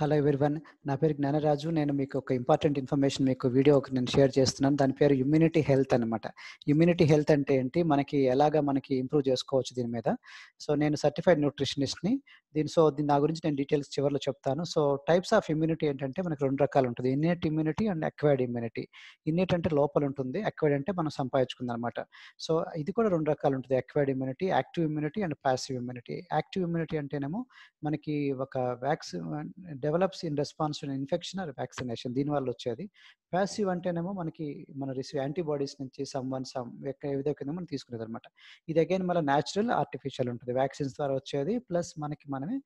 hello one నా పేరు జ్ఞానరాజు నేను మీకు ఒక ఇంపార్టెంట్ ఇన్ఫర్మేషన్ మీకు వీడియో ఒకటి నేను షేర్ చేస్తున్నాను దాని పేరు ఇమ్యూనిటీ హెల్త్ అనమాట ఇమ్యూనిటీ హెల్త్ అంటే ఏంటి మనకి ఎలాగా మనకి ఇంప్రూవ్ చేసుకోవచ్చు దీని మీద సో నేను సర్టిఫైడ్ న్యూట్రిషనిస్ట్ని దీని సో దీని నా గురించి నేను డీటెయిల్స్ చివరిలో చెప్తాను సో టైప్స్ ఆఫ్ ఇమ్యూనిటీ ఏంటంటే మనకి రెండు రకాలు ఉంటుంది innate immunity and acquired immunity innate అంటే లోపల ఉంటుంది అక్వైర్డ్ అంటే మనం సంపాదించుకుంది అనమాట సో ఇది కూడా రెండు రకాలు ఉంటుంది acquired immunity active immunity and passive immunity active immunity అంటేనేమో మనకి ఒక vaccine develops in response to infection or vaccination దీనివల్ల వచ్చేది ప్యాసివ్ అంటేనేమో మనకి మన రిసీవ్ యాంటీబాడీస్ నుంచి సమ్ వన్ సమ్ ఏదో మనం తీసుకునేది అనమాట ఇది అగైన్ మళ్ళీ న్యాచురల్ ఆర్టిఫిషియల్ ఉంటుంది వ్యాక్సిన్స్ ద్వారా వచ్చేది ప్లస్ మనకి మనమే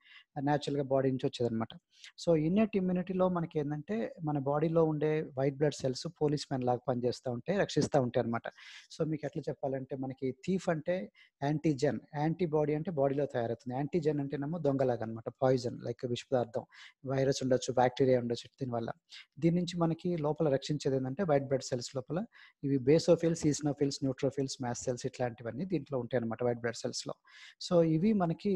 న్యాచురల్గా బాడీ నుంచి వచ్చేది అనమాట సో ఇన్నెట్ ఇమ్యూనిటీలో మనకి ఏంటంటే మన బాడీలో ఉండే white blood cells policemen లాగా పనిచేస్తూ ఉంటాయి రక్షిస్తూ ఉంటాయి అనమాట సో మీకు ఎట్లా చెప్పాలంటే మనకి థీఫ్ అంటే యాంటీజెన్ యాంటీబాడీ అంటే బాడీలో తయారవుతుంది యాంటీజెన్ ఏమో దొంగలాగా అనమాట పాయిజన్ లైక్ పదార్థం వైరస్ ఉండొచ్చు బ్యాక్టీరియా ఉండొచ్చు దీనివల్ల దీని నుంచి మనకి లోపల రక్షించేది ఏంటంటే వైట్ బ్లడ్ సెల్స్ లోపల ఇవి basophils eosinophils neutrophils mast cells ఇట్లాంటివన్నీ దీంట్లో ఉంటాయి అనమాట వైట్ బ్లడ్ సెల్స్లో సో ఇవి మనకి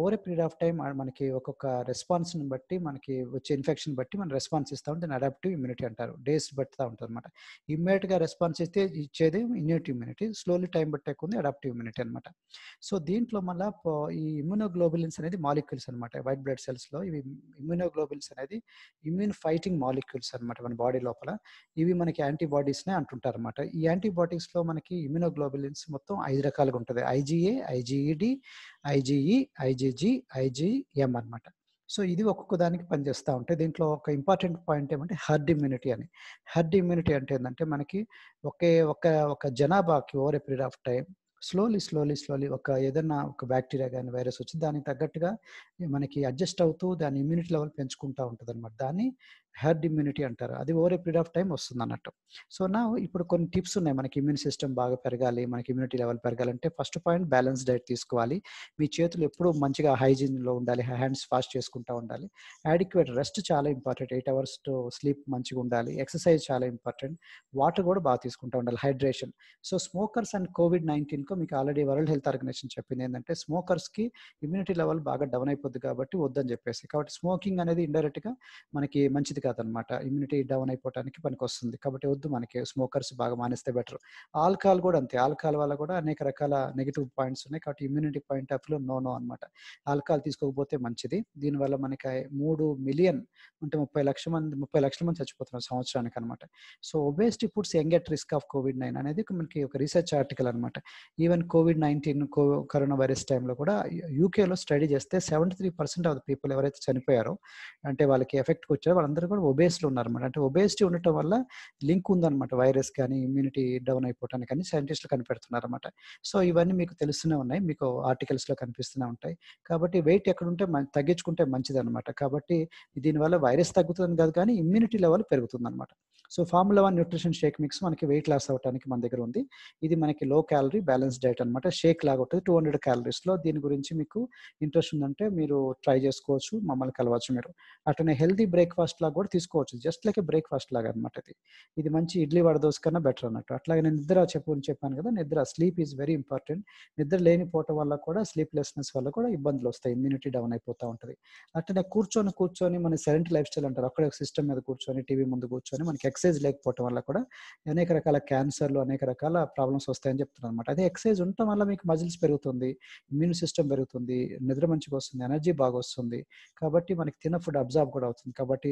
over a period of time మనకి ఒక్కొక్క రెస్పాన్స్ని బట్టి మనకి వచ్చే ఇన్ఫెక్షన్ బట్టి మనం రెస్పాన్స్ ఇస్తూ ఉంటుంది అడాప్టివ్ ఇమ్యూనిటీ అంటారు డేస్ బట్టి ఉంటుంది అనమాట ఇమ్మీడియట్గా రెస్పాన్స్ ఇస్తే ఇచ్చేది ఇమ్యూనిటీ ఇమ్యూనిటీ స్లోలీ టైం బట్టే కొంది అడాప్టివ్ ఇమ్యూనిటీ అనమాట సో దీంట్లో మళ్ళీ ఈ ఇమ్యూనోగ్లోబులిన్స్ అనేది మాలిక్యూల్స్ అనమాట వైట్ బ్లడ్ సెల్స్లో ఇవి ఇమ్యూనోగ్లోబులిన్స్ అనేది ఇమ్యూన్ ఫైటింగ్ మాలిక్యూల్స్ అనమాట మన బాడీ లోపల ఇవి మనకి యాంటీబాడీస్నే అంటుంటారు అనమాట ఈ యాంటీబాడీస్లో మనకి ఇమ్యూనోగ్లోబులిన్స్ మొత్తం ఐదు రకాలుగా ఉంటుంది IgA IgD IgE IgG IgM అనమాట సో ఇది ఒక్కొక్క దానికి పనిచేస్తూ ఉంటాయి దీంట్లో ఒక ఇంపార్టెంట్ పాయింట్ ఏమంటే హర్డ్ ఇమ్యూనిటీ అని హర్డ్ ఇమ్యూనిటీ అంటే ఏంటంటే మనకి ఒకే ఒక ఒక జనాభాకి over a period of time slowly slowly slowly ఒక ఏదైనా ఒక బ్యాక్టీరియా కానీ వైరస్ వచ్చి దానికి తగ్గట్టుగా మనకి అడ్జస్ట్ అవుతూ దాని ఇమ్యూనిటీ లెవెల్ పెంచుకుంటూ ఉంటుంది అనమాట దాన్ని హెర్డ్ ఇమ్యూనిటీ అంటారు అది over a period of time వస్తుంది అన్నట్టు సో నా ఇప్పుడు కొన్ని టిప్స్ ఉన్నాయి మనకి ఇమ్యూన్ సిస్టమ్ బాగా పెరగాలి మనకి ఇమ్యూనిటీ లెవెల్ పెరగాలంటే ఫస్ట్ పాయింట్ బ్యాలెన్స్ డైట్ తీసుకోవాలి మీ చేతులు ఎప్పుడు మంచిగా హైజీన్లో ఉండాలి హ్యాండ్స్ ఫాస్ట్ చేసుకుంటూ ఉండాలి యాడిక్యువేట్ రెస్ట్ చాలా important eight hours to sleep మంచిగా ఉండాలి ఎక్సర్సైజ్ చాలా ఇంపార్టెంట్ వాటర్ కూడా బాగా తీసుకుంటూ ఉండాలి hydration so smokers and covid నైన్టీన్కు మీకు ఆల్రెడీ వరల్డ్ హెల్త్ ఆర్గనైజేషన్ చెప్పింది ఏంటంటే స్మోకర్స్కి ఇమ్యూనిటీ లెవెల్ బాగా డౌన్ అయిపోద్ది కాబట్టి వద్దని చెప్పేసి కాబట్టి స్మోకింగ్ అనేది ఇండైరెక్ట్గా మనకి మంచిది మంచిది కాదనమాట ఇమ్యూనిటీ డౌన్ అయిపోవడానికి పనికొస్తుంది కాబట్టి వద్దు మనకి స్మోకర్స్ బాగా మానేస్తే బెటర్ ఆల్కహాల్ కూడా అంతే ఆల్కహాల్ వల్ల కూడా అనేక రకాల నెగిటివ్ పాయింట్స్ ఉన్నాయి కాబట్టి ఇమ్యూనిటీ పాయింట్ ఆఫ్ లో నో నో అనమాట ఆల్కహాల్ తీసుకోకపోతే మంచిది దీనివల్ల మనకి మూడు మిలియన్ అంటే ముప్పై లక్షల మంది ముప్పై లక్షల మంది చచ్చిపోతున్నారు సంవత్సరానికి అనమాట so obesity foods young risk of covid nine అనేది మనకి ఒక రీసెర్చ్ ఆర్టికల్ అనమాట even covid nineteen corona virus టైంలో కూడా యూకేలో స్టడీ చేస్తే seventy three percent of the people ఎవరైతే చనిపోయారో అంటే వాళ్ళకి ఎఫెక్ట్ వచ్చారో వాళ్ళందరూ కూడా ఒబేసిటీ ఉన్నారన్నమాట అంటే ఒబేసిటీ ఉండటం వల్ల లింక్ ఉందన్నమాట వైరస్ కానీ ఇమ్యూనిటీ డౌన్ అయిపోవటానికి కానీ సైంటిస్టులు కనిపెడుతున్నారన్నమాట సో ఇవన్నీ మీకు తెలుస్తూనే ఉన్నాయి మీకు ఆర్టికల్స్లో కనిపిస్తూనే ఉంటాయి కాబట్టి వెయిట్ ఎక్కడుంటే తగ్గించుకుంటే మంచిది అనమాట కాబట్టి దీనివల్ల వైరస్ తగ్గుతుంది కాదు కానీ ఇమ్యూనిటీ లెవెల్ పెరుగుతుంది అనమాట so formula one nutrition shake mix మనకి వెయిట్ లాస్ అవ్వడానికి మన దగ్గర ఉంది ఇది మనకి లో క్యాలరీ బ్యాలెన్స్ డైట్ అనమాట షేక్ లాగా ఉంటుంది టూ హండ్రెడ్ క్యాలరీస్లో దీని గురించి మీకు ఇంట్రెస్ట్ ఉందంటే మీరు ట్రై చేసుకోవచ్చు మమ్మల్ని కలవచ్చు మీరు అట్లనే హెల్దీ బ్రేక్ఫాస్ట్ లాగా కూడా తీసుకోవచ్చు జస్ట్ లైక్ బ్రేక్ఫాస్ట్ లాగా అనమాట ఇది ఇది మంచి ఇడ్లీ వడ దోశ కన్నా బెటర్ అన్నట్టు అట్లాగే నేను నిద్ర చెప్పు చెప్పాను కదా నిద్ర స్లీప్ ఈజ్ వెరీ ఇంపార్టెంట్ నిద్ర లేనిపోవటం వల్ల కూడా స్లీప్లెస్నెస్ వల్ల కూడా ఇబ్బందులు వస్తాయి ఇమ్యూనిటీ డౌన్ అయిపోతూ ఉంటుంది అట్లనే కూర్చొని కూర్చొని మన సెరెంట్ లైఫ్ స్టైల్ అంటారు అక్కడ సిస్టమ్ మీద కూర్చొని టీవీ ముందు కూర్చొని మనకి ఎక్సైజ్ లేకపోవటం వల్ల కూడా అనేక రకాల క్యాన్సర్లు అనేక రకాల ప్రాబ్లమ్స్ వస్తాయని చెప్తున్నాను అనమాట అదే ఎక్సైజ్ ఉండటం వల్ల మీకు మజిల్స్ పెరుగుతుంది ఇమ్యూన్ సిస్టమ్ పెరుగుతుంది నిద్ర మంచిగా వస్తుంది ఎనర్జీ బాగా వస్తుంది కాబట్టి మనకి తిన్న ఫుడ్ అబ్జార్బ్ కూడా అవుతుంది కాబట్టి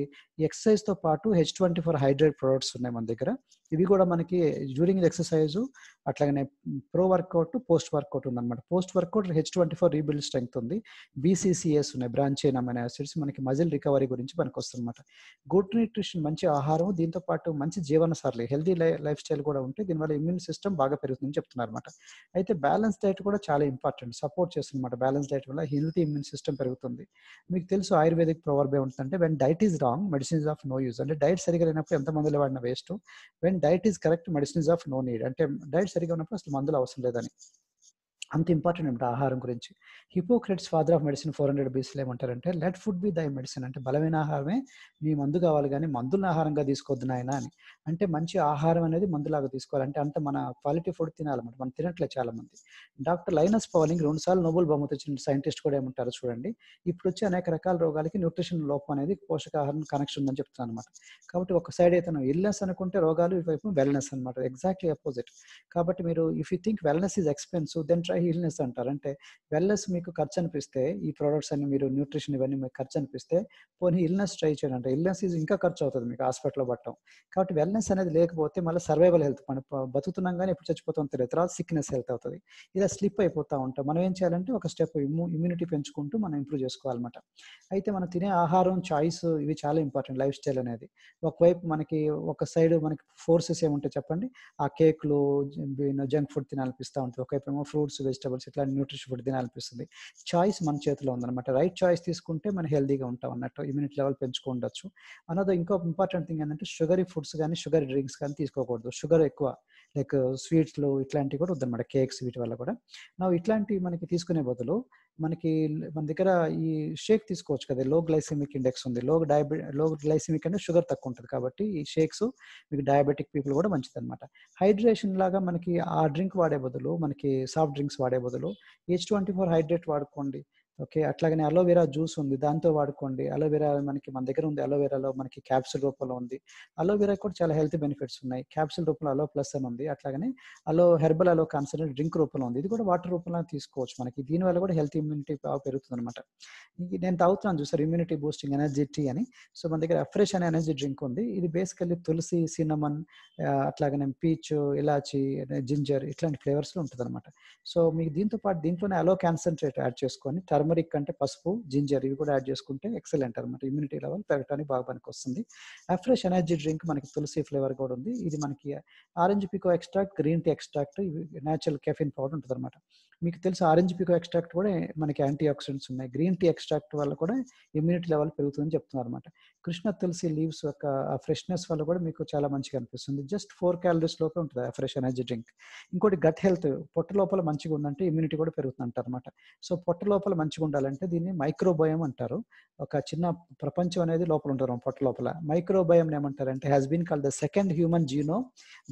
తో పాటు H twenty four hydrate products ఉన్నాయి మన దగ్గర ఇవి కూడా మనకి జ్యూరింగ్ ఎక్సర్సైజ్ అట్లాగనే ప్రో వర్కౌట్ పోస్ట్ వర్కౌట్ ఉందన్నమాట post workout H twenty four rebuild strength ఉంది బీసీసీఎస్ ఉన్నాయి బ్రాంచ్ అయిన యాసిడ్స్ మనకి మజిల్ రికవరీ గురించి మనకు వస్తుందన్నమాట గుడ్ న్యూట్రిషన్ మంచి ఆహారం దీంతో పాటు మంచి సరళి హెల్దీ లైఫ్ స్టైల్ కూడా ఉంటే దీనివల్ల ఇమ్యూన్ సిస్టమ్ బాగా పెరుగుతుందని చెప్తున్నారు అనమాట అయితే బ్యాలెన్స్ డైట్ కూడా చాలా ఇంపార్టెంట్ సపోర్ట్ అనమాట బ్యాలెన్స్ డైట్ వల్ల హెల్తీ ఇమ్యూన్ సిస్టమ్ పెరుగుతుంది మీకు తెలుసు ఆయుర్వేదిక్ ప్రవర్బే ఉంటుందంటే when diet is wrong medicine medicine of no use అంటే డైట్ సరిగా లేనప్పుడు ఎంత మందులు వాడిన waste when diet is correct medicine of no need అంటే డైట్ సరిగా ఉన్నప్పుడు అసలు మందులు అవసరం లేదని అంత ఇంపార్టెంట్ అంటే ఆహారం గురించి Hippocrates father of medicine four hundred బీస్లో ఏమంటారంటే let food be thy medicine అంటే బలమైన ఆహారమే మీ మందు కావాలి కానీ మందులను ఆహారంగా తీసుకోవద్దు నాయన అని అంటే మంచి ఆహారం అనేది మందులాగా తీసుకోవాలి అంటే అంత మన క్వాలిటీ ఫుడ్ తినాలన్నమాట మనం తినట్లే చాలా మంది డాక్టర్ లైనస్ పవలింగ్ రెండు సార్లు నోబెల్ బహుమతి వచ్చిన సైంటిస్ట్ కూడా ఏమంటారు చూడండి ఇప్పుడు వచ్చే అనేక రకాల రోగాలకి న్యూట్రిషన్ లోపం అనేది పోషకాహారం కనెక్షన్ ఉందని చెప్తున్నాను అనమాట కాబట్టి ఒక సైడ్ అయితే ఇల్నెస్ అనుకుంటే రోగాలు ఇటువైపు వెల్నెస్ అనమాట ఎగ్జాక్ట్లీ అపోజిట్ కాబట్టి మీరు if you think wellness is expensive then try illness అంటారు అంటే వెల్నెస్ మీకు ఖర్చు అనిపిస్తే ఈ ప్రోడక్ట్స్ అన్ని మీరు న్యూట్రిషన్ ఇవన్నీ మీకు ఖర్చు అనిపిస్తే పోనీ ఇల్నెస్ ట్రై చేయండి అంటే ఇల్నెస్ ఈజ్ ఇంకా ఖర్చు అవుతుంది మీకు హాస్పిటల్లో పట్టడం కాబట్టి వెల్నెస్ అనేది లేకపోతే మళ్ళీ సర్వైవల్ హెల్త్ మనం బతుకుతున్నాం కానీ ఎప్పుడు చచ్చిపోతాం తెలియదు తర్వాత సిక్నెస్ హెల్త్ అవుతుంది ఇలా స్లిప్ అయిపోతూ ఉంటాం మనం ఏం చేయాలంటే ఒక స్టెప్ ఇమ్యూనిటీ పెంచుకుంటూ మనం ఇంప్రూవ్ చేసుకోవాలన్నమాట అయితే మనం తినే ఆహారం చాయిస్ ఇవి చాలా ఇంపార్టెంట్ లైఫ్ స్టైల్ అనేది ఒకవైపు మనకి ఒక సైడ్ మనకి ఫోర్సెస్ ఏముంటాయి చెప్పండి ఆ కేక్లు జంక్ ఫుడ్ తినాలనిపిస్తూ ఉంటుంది ఒకవైపు ఏమో ఫ్రూట్స్ వెజిటబుల్స్ ఇట్లా న్యూట్రిష్ ఫుడ్ తినాలనిపిస్తుంది చాయిస్ మన చేతిలో ఉందన్నమాట రైట్ చాయిస్ తీసుకుంటే మనం హెల్దీగా ఉంటాం అన్నట్టు ఇమ్యూనిటీ లెవెల్ పెంచుకోవచ్చు అనదో ఇంకో ఇంపార్టెంట్ థింగ్ ఏంటంటే షుగరీ ఫుడ్స్ కానీ షుగర్ డ్రింక్స్ కానీ తీసుకోకూడదు షుగర్ ఎక్కువ లైక్ స్వీట్స్లో ఇట్లాంటివి కూడా వద్దనమాట కేక్స్ వీటి వల్ల కూడా నా ఇట్లాంటివి మనకి తీసుకునే బదులు మనకి మన దగ్గర ఈ షేక్ తీసుకోవచ్చు కదా లో గ్లైసెమిక్ ఇండెక్స్ ఉంది లో డయాబె లో గ్లైసెమిక్ అంటే షుగర్ తక్కువ ఉంటుంది కాబట్టి ఈ షేక్స్ మీకు డయాబెటిక్ పీపుల్ కూడా మంచిది అనమాట హైడ్రేషన్ లాగా మనకి ఆ డ్రింక్ వాడే బదులు మనకి సాఫ్ట్ డ్రింక్స్ వాడే బదులు హెచ్ ట్వంటీ ఫోర్ హైడ్రేట్ వాడుకోండి ఓకే అట్లాగనే అలోవెరా జ్యూస్ ఉంది దాంతో వాడుకోండి అలోవెరా మనకి మన దగ్గర ఉంది అలోవెరాలో మనకి క్యాప్సూల్ రూపంలో ఉంది అలోవెరా కూడా చాలా హెల్త్ బెనిఫిట్స్ ఉన్నాయి క్యాప్సూల్ రూపంలో అలో ప్లస్ అని ఉంది అట్లాగనే aloe herbal aloe concentrate drink రూపంలో ఉంది ఇది కూడా వాటర్ రూపంలో తీసుకోవచ్చు మనకి దీనివల్ల కూడా హెల్త్ ఇమ్యూనిటీ పెరుగుతుంది అనమాట నేను తాగుతున్నాను చూసారు ఇమ్యూనిటీ బూస్టింగ్ ఎనర్జీ టీ అని సో మన దగ్గర ఫ్రెష్ అనే ఎనర్జీ డ్రింక్ ఉంది ఇది బేసికల్లీ తులసి సినమన్ అట్లాగనే పీచ్ ఇలాచి జింజర్ ఇట్లాంటి ఫ్లేవర్స్ ఉంటుంది అనమాట సో మీకు దీంతో పాటు దీంట్లోనే అలో కాన్సన్ట్రేట్ యాడ్ చేసుకొని టర్మ్ టర్మరిక్ అంటే పసుపు జింజర్ ఇవి కూడా యాడ్ చేసుకుంటే ఎక్సలెంట్ అనమాట ఇమ్యూనిటీ లెవెల్ పెరగడానికి బాగా పనికి వస్తుంది ఫ్రెష్ ఎనర్జీ డ్రింక్ మనకి తులసి ఫ్లేవర్ కూడా ఉంది ఇది మనకి orange pico extract green tea extract ఇవి న్యాచురల్ కెఫిన్ పౌడర్ ఉంటుంది అనమాట మీకు తెలుసు ఆరెంజ్ పికో ఎక్స్ట్రాక్ట్ కూడా మనకి యాంటీ ఆక్సిడెంట్స్ ఉన్నాయి గ్రీన్ టీ ఎక్స్ట్రాక్ట్ వల్ల కూడా ఇమ్యూనిటీ లెవెల్ పెరుగుతుందని చెప్తున్నారు అనమాట కృష్ణ తులసి లీవ్స్ యొక్క ఆ ఫ్రెష్నెస్ వల్ల కూడా మీకు చాలా మంచిగా అనిపిస్తుంది జస్ట్ ఫోర్ క్యాలరీస్ లోపే ఉంటుంది ఆ ఫ్రెష్ ఎనర్జీ డ్రింక్ ఇంకోటి గట్ హెల్త్ పొట్ట లోపల మంచిగా ఉందంటే ఇమ్యూనిటీ కూడా పెరుగుతుంది అనమాట సో పొట్ట లోపల మంచిగా ఉండాలంటే దీన్ని మైక్రోబయం అంటారు ఒక చిన్న ప్రపంచం అనేది లోపల ఉంటారు పొట్ట లోపల మైక్రోబయం ఏమంటారంటే has been call the second human genome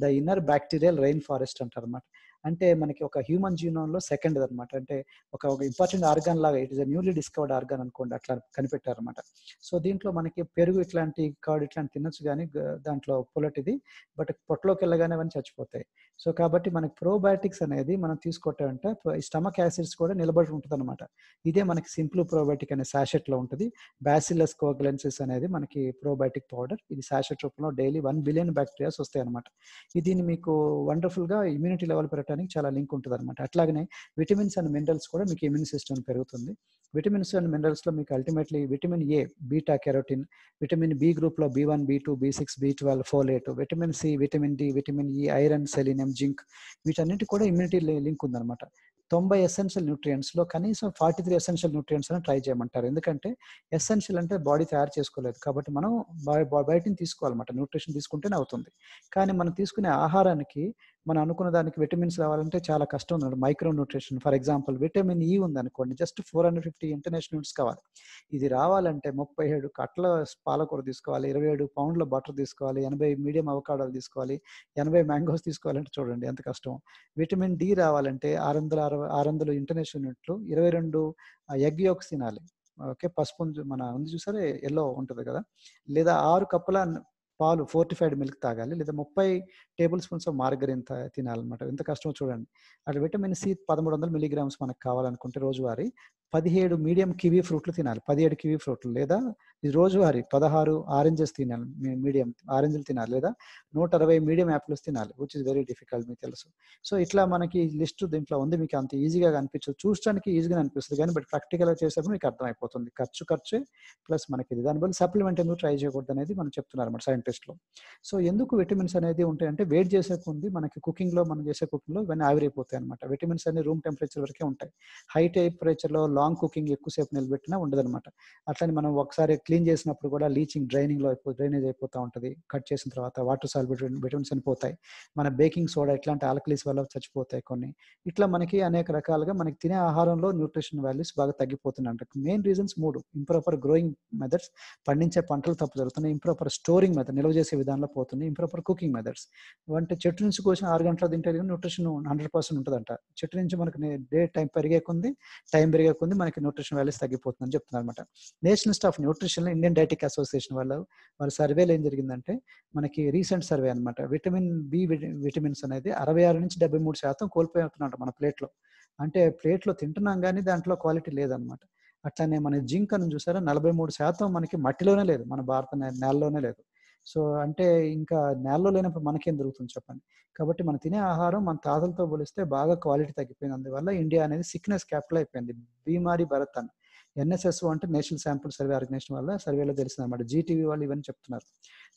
the inner bacterial rain forest అంటారు అనమాట అంటే మనకి ఒక హ్యూమన్ జీనోన్లో సెకండ్ అనమాట అంటే ఒక ఒక ఇంపార్టెంట్ ఆర్గాన్ లాగా it is newly discovered organ అనుకోండి అట్లా కనిపెట్టారనమాట సో దీంట్లో మనకి పెరుగు ఇట్లాంటి కర్డ్ ఇట్లాంటి తినొచ్చు కానీ దాంట్లో పొలటిది బట్ పొట్టలోకి వెళ్ళగానే అవన్నీ చచ్చిపోతాయి సో కాబట్టి మనకి ప్రోబయాటిక్స్ అనేది మనం ఈ స్టమక్ యాసిడ్స్ కూడా నిలబడి ఉంటుంది అనమాట ఇదే మనకి సింపుల్ ప్రోబయాటిక్ అనే లో ఉంటుంది బ్యాసిలస్ కోగ్లెన్సెస్ అనేది మనకి ప్రోబయాటిక్ పౌడర్ ఇది శాషెట్ రూపంలో డైలీ వన్ బిలియన్ బ్యాక్టీరియాస్ వస్తాయి అనమాట ఇది మీకు వండర్ఫుల్గా ఇమ్యూనిటీ లెవెల్ పెరగడానికి పెరగటానికి చాలా లింక్ ఉంటుంది అనమాట అట్లాగనే విటమిన్స్ అండ్ మినరల్స్ కూడా మీకు ఇమ్యూన్ సిస్టమ్ పెరుగుతుంది విటమిన్స్ అండ్ మినరల్స్లో మీకు ultimately vitamin A beta carotene vitamin B గ్రూప్లో B one B two B six B twelve folate vitamin C vitamin D vitamin E iron selenium zinc వీటన్నిటి కూడా immunity link ఉందన్నమాట తొంభై essential లో కనీసం ఫార్టీ త్రీ ఎసెన్షియల్ న్యూట్రియన్స్ అని try చేయమంటారు ఎందుకంటే ఎసెన్షియల్ అంటే బాడీ తయారు చేసుకోలేదు కాబట్టి మనం బయటని తీసుకోవాలన్నమాట న్యూట్రిషన్ తీసుకుంటేనే అవుతుంది కానీ మనం తీసుకునే ఆహారానికి మనం అనుకున్న దానికి విటమిన్స్ రావాలంటే చాలా కష్టం ఉన్నాడు micro nutrition for example vitamin E e ఉందనుకోండి just four hundred fifty units కావాలి ఇది రావాలంటే ముప్పై ఏడు కట్ల పాలకూర తీసుకోవాలి ఇరవై ఏడు పౌండ్ల బటర్ తీసుకోవాలి ఎనభై మీడియం అవకాడాలు తీసుకోవాలి ఎనభై మ్యాంగోస్ తీసుకోవాలంటే చూడండి ఎంత కష్టం విటమిన్ డి రావాలంటే ఆరు వందల అరవై ఆరు వందలు ఇంటర్నేషనల్ యూనిట్లు ఇరవై రెండు ఎగ్ యోక్స్ తినాలి ఓకే పసుపు మన ఉంది చూసారే ఎల్లో ఉంటుంది కదా లేదా ఆరు కప్పుల పాలు ఫోర్టిఫైడ్ మిల్క్ తాగాలి లేదా ముప్పై టేబుల్ స్పూన్స్ ఆఫ్ మార్గరిన్ తినాలన్నమాట ఎంత కష్టమో చూడండి అట్లా విటమిన్ సి పదమూడు వందల మిల్లీగ్రామ్స్ మనకు కావాలనుకుంటే రోజువారీ పదిహేడు మీడియం కివీ ఫ్రూట్లు తినాలి పదిహేడు కివీ ఫ్రూట్లు లేదా రోజువారి పదహారు ఆరెంజెస్ తినాలి మీడియం ఆరెంజ్లు తినాలి లేదా నూట అరవై మీడియం యాప్లు తినాలి విచ్ ఇస్ వెరీ డిఫికల్ట్ మీకు తెలుసు సో ఇట్లా మనకి లిస్ట్ దీంట్లో ఉంది మీకు అంత ఈజీగా అనిపించదు చూడడానికి ఈజీగా అనిపిస్తుంది కానీ బట్ ప్రాక్టికల్గా చేసేప్పుడు మీకు అర్థమైపోతుంది ఖర్చు ఖర్చు ప్లస్ మనకి ఇది దానివల్ల సప్లిమెంట్ ఎందుకు ట్రై చేయకూడదు అనేది మనం చెప్తున్నారు అనమాట సైంటిస్టులు సో ఎందుకు విటమిన్స్ అనేది ఉంటాయంటే వెయిట్ చేసే కొద్ది మనకి కుకింగ్లో మనం చేసే కుకింగ్లో ఇవన్నీ ఆవిరైపోతాయి అనమాట విటమిన్స్ అన్ని రూమ్ టెంపరేచర్ వరకే ఉంటాయి హై టెంపరేచర్లో లాంగ్ కుకింగ్ ఎక్కువసేపు నిలబెట్టినా ఉండదన్నమాట అట్లనే మనం ఒకసారి క్లీన్ చేసినప్పుడు కూడా లీచింగ్ డ్రైనింగ్లో అయిపో డ్రైనేజ్ అయిపోతూ ఉంటుంది కట్ చేసిన తర్వాత వాటర్ సాల్బిట్ విటమిన్స్ చనిపోతాయి మన బేకింగ్ సోడా ఇట్లాంటి ఆల్కలీస్ వల్ల చచ్చిపోతాయి కొన్ని ఇట్లా మనకి అనేక రకాలుగా మనకి తినే ఆహారంలో న్యూట్రిషన్ వాల్యూస్ బాగా అంటే మెయిన్ రీజన్స్ మూడు ఇంప్రాపర్ గ్రోయింగ్ మెథడ్స్ పండించే పంటలు తప్పు జరుగుతున్నాయి ఇంప్రాపర్ స్టోరింగ్ మెథడ్ నిల్వ చేసే విధానంలో పోతున్నాయి ఇంప్రాపర్ కుకింగ్ మెథడ్స్ అంటే చెట్టు నుంచి కోసం ఆరు గంటల తింటే న్యూట్రిషన్ హండ్రెడ్ పర్సెంట్ ఉంటుందంట చెట్టు నుంచి మనకి డే టైం పెరిగే కొంది టైం పెరిగే తగ్గుతుంది మనకి న్యూట్రిషన్ వాల్యూస్ తగ్గిపోతుందని చెప్తున్నారు అనమాట national staff of nutrition Indian dietetic association వాళ్ళు వాళ్ళ సర్వేలో ఏం జరిగిందంటే మనకి రీసెంట్ సర్వే అనమాట విటమిన్ బి విటమిన్స్ అనేది అరవై ఆరు నుంచి డెబ్బై మూడు శాతం కోల్పోతున్నాం మన ప్లేట్లో అంటే ప్లేట్లో తింటున్నాం కానీ దాంట్లో క్వాలిటీ లేదనమాట అట్లానే మన జింక్ అని చూసారా నలభై మూడు శాతం మనకి మట్టిలోనే లేదు మన భారత నేలలోనే లేదు సో అంటే ఇంకా నేలలో లేనప్పుడు మనకేం దొరుకుతుంది చెప్పండి కాబట్టి మనం తినే ఆహారం మన తాతలతో పోలిస్తే బాగా క్వాలిటీ తగ్గిపోయింది అందువల్ల ఇండియా అనేది సిక్నెస్ క్యాపిటల్ అయిపోయింది బీమారి భరత్ అని ఎన్ఎస్ఎస్ అంటే నేషనల్ శాంపుల్ సర్వే ఆర్గనైజేషన్ వల్ల సర్వేలో తెలిసింది అనమాట జీటీవీ వాళ్ళు ఇవన్నీ చెప్తున్నారు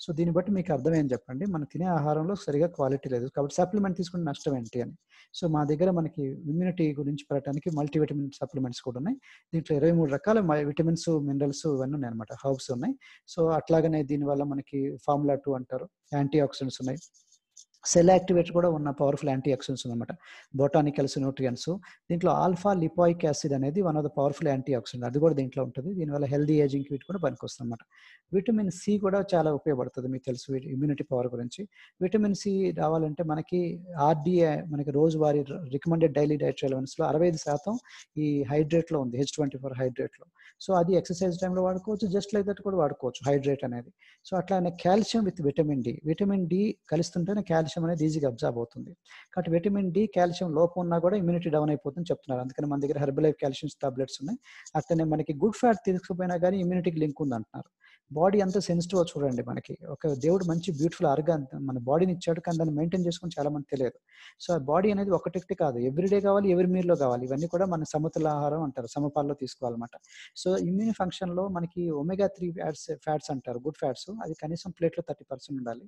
సో దీన్ని బట్టి మీకు అర్థమైంది చెప్పండి మనం తినే ఆహారంలో సరిగా క్వాలిటీ లేదు కాబట్టి సప్లిమెంట్ తీసుకుంటే నష్టం ఏంటి అని సో మా దగ్గర మనకి ఇమ్యూనిటీ గురించి పెట్టడానికి మల్టీవిటమిన్ సప్లిమెంట్స్ కూడా ఉన్నాయి దీంట్లో ఇరవై మూడు రకాల విటమిన్స్ మినరల్స్ ఇవన్నీ ఉన్నాయి అనమాట హర్బ్స్ ఉన్నాయి సో అట్లాగనే దీనివల్ల మనకి ఫార్ములా టూ అంటారు యాంటీ ఆక్సిడెంట్స్ ఉన్నాయి సెల్ యాక్టివేట్ కూడా ఉన్న పవర్ఫుల్ యాంటీ ఆక్సిడెంట్స్ అనమాట బొటానికల్స్ న్యూట్రియన్స్ దీంట్లో ఆల్ఫా లిపాయిక్ యాసిడ్ అనేది one of the powerful antioxidant అది కూడా దీంట్లో ఉంటుంది దీనివల్ల హెల్దీ ఏజింగ్ వీటి కూడా పనికొస్తుంది అనమాట విటమిన్ సి కూడా చాలా ఉపయోగపడుతుంది మీకు తెలుసు ఇమ్యూనిటీ పవర్ గురించి విటమిన్ సి రావాలంటే మనకి ఆర్డీఏ మనకి రోజువారీ రికమెండెడ్ డైలీ డైట్ లో అరవై ఐదు శాతం ఈ హైడ్రేట్లో ఉంది హెచ్ ట్వంటీ ఫోర్ హైడ్రేట్లో సో అది ఎక్సర్సైజ్ టైంలో వాడుకోవచ్చు జస్ట్ లైక్ దట్ కూడా వాడుకోవచ్చు హైడ్రేట్ అనేది సో అట్లానే calcium with vitamin D vitamin D కలుస్తుంటేనే కాల్షియం కాల్షియం అనేది ఈజీగా అబ్జర్వ్ అవుతుంది కాబట్టి విటమిన్ డి కాల్షియం లోపం ఉన్నా కూడా ఇమ్యూనిటీ డౌన్ అయిపోతుందని చెప్తున్నారు అందుకని మన దగ్గర హెర్బలైఫ్ కాల్షియం టాబ్లెట్స్ ఉన్నాయి అట్లనే మనకి గుడ్ ఫ్యాట్ తీసుకుపోయినా కానీ ఇమ్యూనిటీకి లింక్ ఉంది అంటున్నారు బాడీ అంత సెన్సిటివ్ చూడండి మనకి ఒక దేవుడు మంచి బ్యూటిఫుల్ ఆర్గాన్ మన బాడీని ఇచ్చాడు కానీ దాన్ని మెయింటైన్ చేసుకుని చాలా మంది తెలియదు సో ఆ బాడీ అనేది ఒకటి కాదు ఎవ్రీడే కావాలి ఎవరి మీరులో కావాలి ఇవన్నీ కూడా మన సమతుల ఆహారం అంటారు సమపాల్లో తీసుకోవాలన్నమాట సో ఇమ్యూన్ ఫంక్షన్ లో మనకి ఒమేగా త్రీ ఫ్యాట్స్ ఫ్యాట్స్ అంటారు గుడ్ ఫ్యాట్స్ అది కనీసం ప్లేట్లో థర్టీ పర్సెంట్ ఉండాలి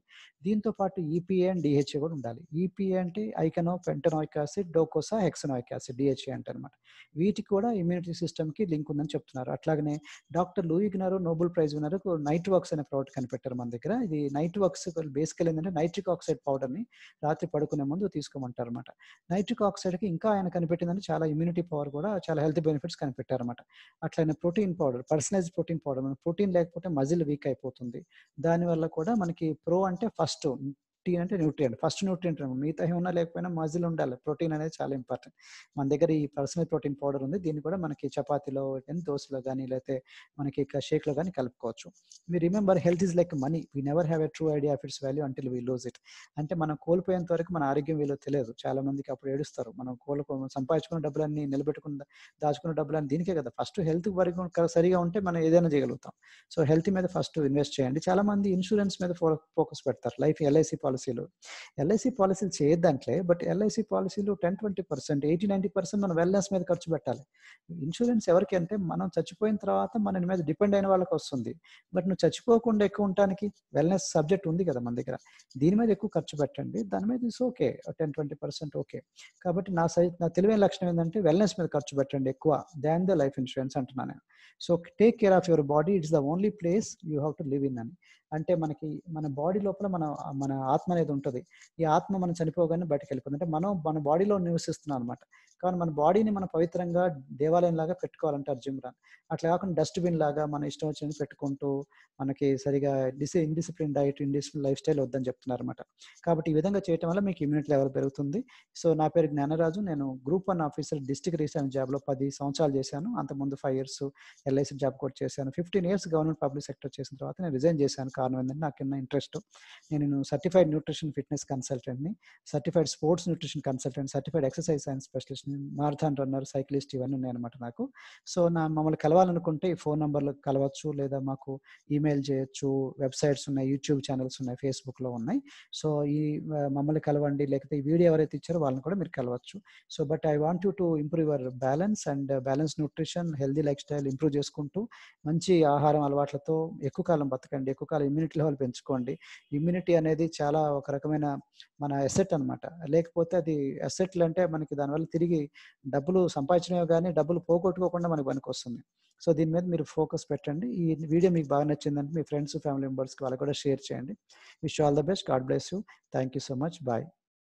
దీంతో పాటు ఈపీఏ అండ్ డిహెచ్ఏ కూడా ఉండాలి ఈపీఏ e అంటే eicosapentaenoic acid docosahexaenoic acid DHA అంటే అనమాట వీటికి కూడా ఇమ్యూనిటీ సిస్టమ్ కి లింక్ ఉందని చెప్తున్నారు అట్లాగనే doctor Louis Ignarro Nobel prize winner night works అనే ప్రోడక్ట్ కనిపెట్టారు మన దగ్గర ఇది నైట్ వర్క్స్ బేసికల్ ఏంటంటే నైట్రిక్ ఆక్సైడ్ పౌడర్ని రాత్రి పడుకునే ముందు తీసుకోమంటారు అనమాట నైట్రిక్ ఆక్సైడ్కి ఇంకా ఆయన కనిపెట్టిందని చాలా ఇమ్యూనిటీ పవర్ కూడా చాలా హెల్త్ బెనిఫిట్స్ కనిపెట్టారు అనమాట అట్లనే protein powder personalise protein powder మనం ప్రోటీన్ లేకపోతే మజిల్ వీక్ అయిపోతుంది దానివల్ల కూడా మనకి ప్రో అంటే ఫస్ట్ టీ అంటే న్యూట్రియంట్ ఫస్ట్ న్యూట్రియంట్ మిగతా ఏమన్నా లేకపోయినా మజిల్ ఉండాలి ప్రోటీన్ అనేది చాలా ఇంపార్టెంట్ మన దగ్గర ఈ పర్సనల్ ప్రోటీన్ పౌడర్ ఉంది దీన్ని కూడా మనకి చపాతీలో కానీ దోశలో కానీ లేకపోతే మనకి షేక్లో కానీ కలుపుకోవచ్చు మీ remember health is like money we never have a true idea of its value until we lose it అంటే మనం కోల్పోయేంత వరకు మన ఆరోగ్యం వీళ్ళు తెలియదు చాలా మందికి అప్పుడు ఏడుస్తారు మనం కోల్పో సంపాదించుకున్న డబ్బులన్నీ నిలబెట్టుకున్న దాచుకున్న డబ్బులన్నీ దీనికే కదా ఫస్ట్ హెల్త్ వరకు సరిగా ఉంటే మనం ఏదైనా చేయగలుగుతాం సో హెల్త్ మీద ఫస్ట్ ఇన్వెస్ట్ చేయండి చాలా మంది ఇన్సూరెన్స్ మీద ఫోకస్ పెడతారు లైఫ్ ఎల్ఐసి పాలసీ పాలసీలు ఎల్ఐసి పాలసీలు చేయొద్దాంట్లే బట్ ఎల్ఐసి పాలసీలు ten twenty percent eighty ninety percent మనం వెల్నెస్ మీద ఖర్చు పెట్టాలి ఇన్సూరెన్స్ ఎవరికి అంటే మనం చచ్చిపోయిన తర్వాత మన మీద డిపెండ్ అయిన వాళ్ళకి వస్తుంది బట్ నువ్వు చచ్చిపోకుండా ఎక్కువ ఉండటానికి వెల్నెస్ సబ్జెక్ట్ ఉంది కదా మన దగ్గర దీని మీద ఎక్కువ ఖర్చు పెట్టండి దాని మీద is okay ten twenty percent okay కాబట్టి నా సై నా తెలివైన లక్షణం ఏంటంటే వెల్నెస్ మీద ఖర్చు పెట్టండి ఎక్కువ దాన్ ద లైఫ్ ఇన్సూరెన్స్ అంటున్నాను so take care of your body it's the only place you have to live in అని అంటే మనకి మన బాడీ లోపల మన మన ఆత్మ అనేది ఉంటుంది ఈ ఆత్మ మనం చనిపోగానే బయటకు వెళ్ళిపోతుంది అంటే మనం మన బాడీలో నివసిస్తున్నాం అనమాట కానీ మన బాడీని మనం పవిత్రంగా దేవాలయం లాగా పెట్టుకోవాలంటారు జిమ్రాన్ అట్లా కాకుండా డస్ట్బిన్ లాగా మనం ఇష్టం వచ్చినట్టు పెట్టుకుంటూ మనకి సరిగా డిసి indiscipline diet indiscipline lifestyle వద్దని చెప్తున్నారు అనమాట కాబట్టి ఈ విధంగా చేయటం వల్ల మీకు ఇమ్యూనిటీ లెవెల్ పెరుగుతుంది సో నా పేరు జ్ఞానరాజు నేను group one officer district recent జాబ్లో పది సంవత్సరాలు చేశాను అంతకుముందు ఫైవ్ ఇయర్స్ ఎల్ఐసి జాబ్ కూడా చేశాను fifteen years government public sector చేసిన తర్వాత నేను రిజైన్ చేశాను కారణం ఏంటంటే నాకు కింద ఇంట్రెస్ట్ నేను సర్టిఫైడ్ న్యూట్రిషన్ ఫిట్నెస్ కన్సల్టెంట్ని certified sports nutrition consultant certified exercise science specialist marathon runner cyclist ఇవన్నీ ఉన్నాయన్నమాట నాకు సో నా మమ్మల్ని కలవాలనుకుంటే ఈ ఫోన్ నెంబర్లు కలవచ్చు లేదా మాకు ఈమెయిల్ చేయొచ్చు వెబ్సైట్స్ ఉన్నాయి యూట్యూబ్ ఛానల్స్ ఉన్నాయి ఫేస్బుక్లో ఉన్నాయి సో ఈ మమ్మల్ని కలవండి లేకపోతే ఈ వీడియో ఎవరైతే ఇచ్చారో వాళ్ళని కూడా మీరు కలవచ్చు so but I want you to improve your balance and balance nutrition healthy lifestyle improve చేసుకుంటూ మంచి ఆహారం అలవాట్లతో ఎక్కువ కాలం బతకండి ఎక్కువ కాలం ఇమ్యూనిటీ లెవెల్ పెంచుకోండి ఇమ్యూనిటీ అనేది చాలా ఒక రకమైన మన ఎసెట్ అనమాట లేకపోతే అది ఎసెట్లు అంటే మనకి దానివల్ల తిరిగి డబ్బులు సంపాదించడమే కానీ డబ్బులు పోగొట్టుకోకుండా మనకు పనికొస్తుంది సో దీని మీద మీరు ఫోకస్ పెట్టండి ఈ వీడియో మీకు బాగా నచ్చిందంటే మీ ఫ్రెండ్స్ ఫ్యామిలీ మెంబర్స్కి వాళ్ళకి కూడా షేర్ చేయండి wish all the best God bless you thank you so much bye